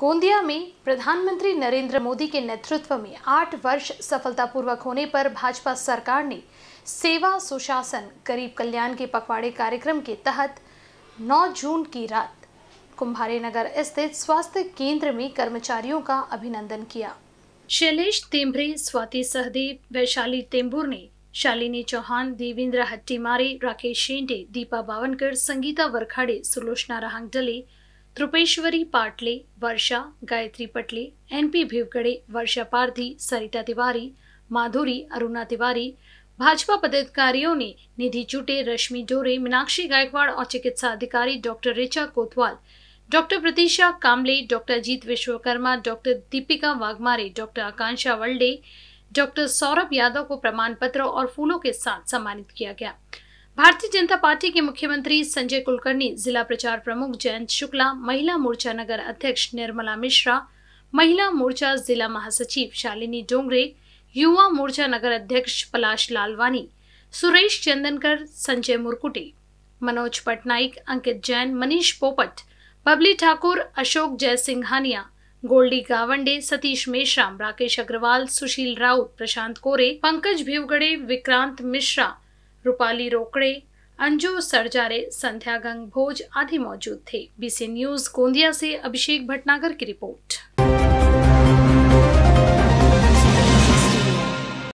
गोंदिया में प्रधानमंत्री नरेंद्र मोदी के नेतृत्व में आठ वर्ष सफलतापूर्वक होने पर भाजपा सरकार ने सेवा सुशासन गरीब कल्याण के पखवाड़े कार्यक्रम के तहत 9 जून की रात कुंभारे नगर स्थित स्वास्थ्य केंद्र में कर्मचारियों का अभिनंदन किया शैलेश तेम्बरे स्वाति सहदेव वैशाली तेम्बुर ने शालिनी चौहान देवेंद्र हट्टीमारे राकेश शेंडे दीपा बावनकर संगीता वरखाड़े सुलोचना रहांगडले त्रुपेश्वरी पाटले वर्षा गायत्री पटले एनपी भिवकडे वर्षा पारधी सरिता तिवारी माधुरी अरुणा तिवारी भाजपा पदाधिकारियों ने निधि चुटे रश्मि डोरे मीनाक्षी गायकवाड़ और चिकित्सा अधिकारी doctor Richa Kotwal doctor Pratisha Kamle doctor Ajit Vishwakarma doctor Deepika Waghmare doctor Akanksha Walde doctor Saurabh Yadav को प्रमाण पत्र और फूलों के साथ सम्मानित किया गया भारतीय जनता पार्टी के मुख्यमंत्री संजय कुलकर्णी जिला प्रचार प्रमुख जयंत शुक्ला महिला मोर्चा नगर अध्यक्ष निर्मला मिश्रा महिला मोर्चा जिला महासचिव शालिनी डोंगरे युवा मोर्चा नगर अध्यक्ष पलाश लालवानी सुरेश चंदनकर संजय मुरकुटे मनोज पटनाइक अंकित जैन मनीष पोपट बबली ठाकुर अशोक जय सिंघानिया गोल्डी गावंडे सतीश मेश्राम राकेश अग्रवाल सुशील राउत प्रशांत कोरे पंकज भिवगड़े विक्रांत मिश्रा रूपाली रोकड़े अंजू सरजारे संध्या गंग भोज आदि मौजूद थे बीसी न्यूज गोंदिया से अभिषेक भटनागर की रिपोर्ट